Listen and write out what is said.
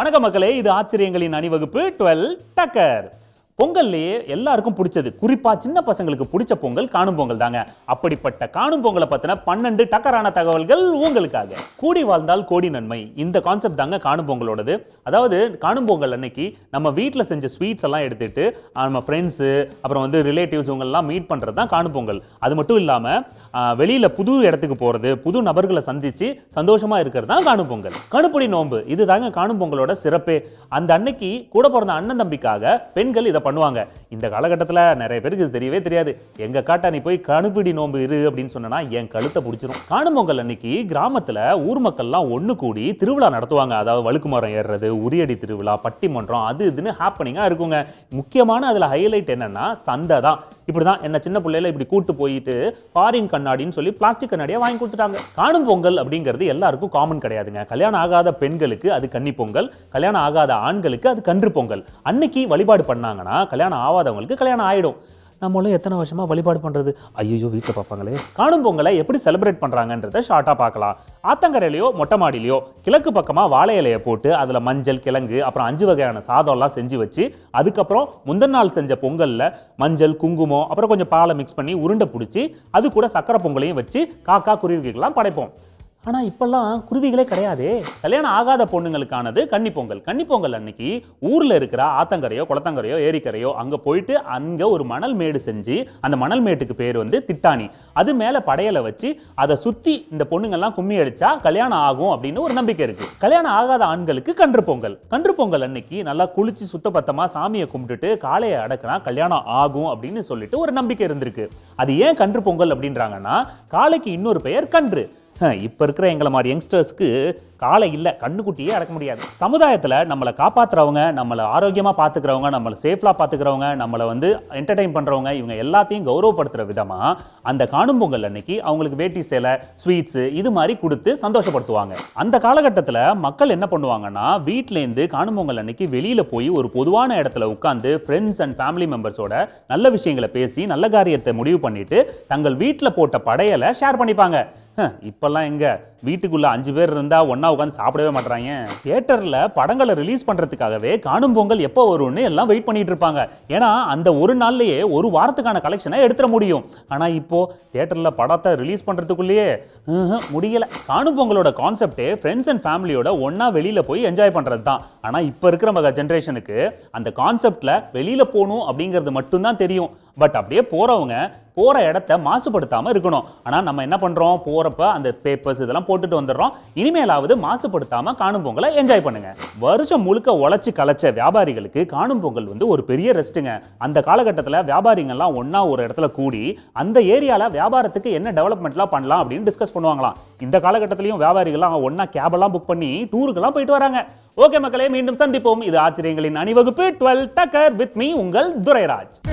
வணக்க மக்களே இது ஆச்சரியங்களின் அணிவகுப்பு டுவெல் டக்கர் பொங்கல்லையே எல்லாருக்கும் பிடிச்சது குறிப்பா சின்ன பசங்களுக்கு பிடிச்ச பொங்கல் காணும் பொங்கல் தாங்க அப்படிப்பட்ட காணும் பொங்கலை பார்த்தினா பன்னெண்டு டக்கரான தகவல்கள் உங்களுக்காக கூடி வாழ்ந்தால் கோடி நன்மை இந்த கான்செப்ட் தாங்க காணும் பொங்கலோடது அதாவது காணும் பொங்கல் அன்னைக்கு நம்ம வீட்டில் செஞ்ச ஸ்வீட்ஸ் எல்லாம் எடுத்துட்டு நம்ம ஃப்ரெண்ட்ஸு அப்புறம் வந்து ரிலேட்டிவ்ஸ் உங்கள்லாம் மீட் பண்ணுறது தான் காணும் பொங்கல் அது மட்டும் இல்லாமல் வெளியில் புது இடத்துக்கு போகிறது புது நபர்களை சந்தித்து சந்தோஷமாக இருக்கிறது தான் காணும் பொங்கல் கணுப்பொடி நோன்பு இது தாங்க காணும் பொங்கலோட சிறப்பு அந்த அன்னைக்கு கூட பிறந்த அண்ணன் தம்பிக்காக பெண்கள் இதை பண்ணுவாங்க இந்த காலகட்டத்தில் நிறைய பேருக்கு இது தெரியவே தெரியாது எங்கள் காட்டை நீ போய் கணுப்பிடி நோன்பு இரு அப்படின்னு சொன்னால் என் கழுத்தை பிடிச்சிரும் காணும் பொங்கல் அன்னைக்கு கிராமத்தில் ஊர் மக்கள்லாம் ஒன்று கூடி திருவிழா நடத்துவாங்க அதாவது வழுக்கு மரம் ஏறுறது உரியடி திருவிழா பட்டிமன்றம் அது இதுன்னு ஹாப்பனிங்காக இருக்குங்க முக்கியமான அதில் ஹைலைட் என்னென்னா சந்தை தான் இப்படி தான் என்ன சின்ன பிள்ளையில இப்படி கூட்டு போயிட்டு ஃபாரின் கண்ணாடின்னு சொல்லி பிளாஸ்டிக் கண்ணாடியை வாங்கி கொடுத்துட்டாங்க காணும் பொங்கல் அப்படிங்கிறது எல்லாருக்கும் காமன் கிடையாதுங்க கல்யாணம் ஆகாத பெண்களுக்கு அது கன்னி பொங்கல் கல்யாணம் ஆகாத ஆண்களுக்கு அது கன்று பொங்கல் அன்னைக்கு வழிபாடு பண்ணாங்கன்னா கல்யாணம் ஆகாதவங்களுக்கு கல்யாணம் ஆயிடும் நம்மளும் எத்தனை வருஷமாக வழிபாடு பண்ணுறது ஐயோ வீட்டில் பார்ப்பாங்களே காணும் பொங்கலை எப்படி செலிப்ரேட் பண்ணுறாங்கன்றத ஷார்ட்டாக பார்க்கலாம் ஆத்தங்கரையிலையோ மொட்டை மாடிலையோ கிழக்கு பக்கமாக வாழை இலையை போட்டு அதில் மஞ்சள் கிழங்கு அப்புறம் அஞ்சு வகையான சாதம்லாம் செஞ்சு வச்சு அதுக்கப்புறம் முந்தன் நாள் செஞ்ச பொங்கலில் மஞ்சள் குங்குமம் அப்புறம் கொஞ்சம் பாலை மிக்ஸ் பண்ணி உருண்டை பிடிச்சி அது கூட சக்கரை பொங்கலையும் வச்சு காக்கா குருவிகள்லாம் படைப்போம் ஆனால் இப்போல்லாம் குருவிகளே கிடையாது கல்யாணம் ஆகாத பொண்ணுங்களுக்கானது கன்னிப்பொங்கல் கன்னிப்பொங்கல் அன்னைக்கு ஊரில் இருக்கிற ஆத்தங்கரையோ குளத்தங்கரையோ ஏரிக்கரையோ அங்கே போயிட்டு அங்கே ஒரு மணல் மேடு செஞ்சு அந்த மணல் மேட்டுக்கு பேர் வந்து திட்டாணி அது மேலே படையலை வச்சு அதை சுற்றி இந்த பொண்ணுங்கள்லாம் கும்மி அடித்தா கல்யாணம் ஆகும் அப்படின்னு ஒரு நம்பிக்கை இருக்குது கல்யாணம் ஆகாத ஆண்களுக்கு கன்று பொங்கல் கன்று பொங்கல் அன்னைக்கு நல்லா குளிச்சு சுத்தபத்தமாக சாமியை கும்பிட்டுட்டு காலையை அடக்கினா கல்யாணம் ஆகும் அப்படின்னு சொல்லிட்டு ஒரு நம்பிக்கை இருந்திருக்கு அது ஏன் கன்று பொங்கல் அப்படின்றாங்கன்னா காலைக்கு இன்னொரு பெயர் கன்று இப்போ இருக்கிற எங்களை மாதிரி யங்ஸ்டர்ஸ்க்கு காலை இல்லை கண்ணுக்குட்டியே அடக்க முடியாது சமுதாயத்தில் நம்மளை காப்பாற்றுறவங்க நம்மளை ஆரோக்கியமாக பார்த்துக்கிறவங்க நம்மளை சேஃப்லாக பார்த்துக்கிறவங்க நம்மளை வந்து என்டர்டைன் பண்ணுறவங்க இவங்க எல்லாத்தையும் கௌரவப்படுத்துகிற விதமாக அந்த காணும் பொங்கல் அன்னைக்கு அவங்களுக்கு வேட்டி சேலை ஸ்வீட்ஸு இது மாதிரி கொடுத்து சந்தோஷப்படுத்துவாங்க அந்த காலகட்டத்தில் மக்கள் என்ன பண்ணுவாங்கன்னா வீட்டிலேருந்து காணும் பொங்கல் அன்னைக்கு வெளியில் போய் ஒரு பொதுவான இடத்துல உட்காந்து ஃப்ரெண்ட்ஸ் அண்ட் ஃபேமிலி மெம்பர்ஸோட நல்ல விஷயங்களை பேசி நல்ல காரியத்தை முடிவு பண்ணிட்டு தங்கள் வீட்டில் போட்ட படையலை ஷேர் பண்ணிப்பாங்க இப்போல்லாம் எங்கே வீட்டுக்குள்ளே அஞ்சு பேர் இருந்தால் ஒன்றா உட்காந்து சாப்பிடவே மாட்டாங்க தியேட்டர்ல படங்களை ரிலீஸ் பண்ணுறதுக்காகவே காணும் பொங்கல் எப்போ வரும்னு எல்லாம் வெயிட் பண்ணிட்டு இருப்பாங்க ஏன்னா அந்த ஒரு நாள்லயே ஒரு வாரத்துக்கான கலெக்ஷனை எடுத்துட முடியும் ஆனால் இப்போது தியேட்டர்ல படத்தை ரிலீஸ் பண்ணுறதுக்குள்ளேயே முடியல காணும் பொங்கலோட கான்செப்டே ஃப்ரெண்ட்ஸ் அண்ட் ஃபேமிலியோட ஒன்றா வெளியில் போய் என்ஜாய் பண்ணுறது தான் ஆனால் இப்போ இருக்கிற மக ஜென்ரேஷனுக்கு அந்த கான்செப்ட்ல வெளியில் போகணும் அப்படிங்கிறது மட்டும்தான் தெரியும் பட் அப்படியே போகிறவங்க போகிற இடத்த மாசுபடுத்தாமல் இருக்கணும் ஆனால் நம்ம என்ன பண்ணுறோம் போகிறப்ப அந்த பேப்பர்ஸ் இதெல்லாம் போட்டுட்டு வந்துடுறோம் இனிமேலாவது மாசுபடுத்தாமல் காணும் பொங்கலை என்ஜாய் பண்ணுங்கள் வருஷம் முழுக்க உழைச்சி கலைச்ச வியாபாரிகளுக்கு காணும் பொங்கல் வந்து ஒரு பெரிய ரெஸ்ட்டுங்க அந்த காலகட்டத்தில் வியாபாரிகள்லாம் ஒன்றா ஒரு இடத்துல கூடி அந்த ஏரியாவில் வியாபாரத்துக்கு என்ன டெவலப்மெண்ட்லாம் பண்ணலாம் அப்படின்னு டிஸ்கஸ் பண்ணுவாங்களாம் இந்த காலகட்டத்திலையும் வியாபாரிகள்லாம் ஒன்றா கேபெல்லாம் புக் பண்ணி டூருக்கெல்லாம் போயிட்டு வராங்க ஓகே மக்களே மீண்டும் சந்திப்போம் இது ஆச்சரியங்களின் அணிவகுப்பு டுவெல் டக்கர் வித் மீ உங்கள் துரைராஜ்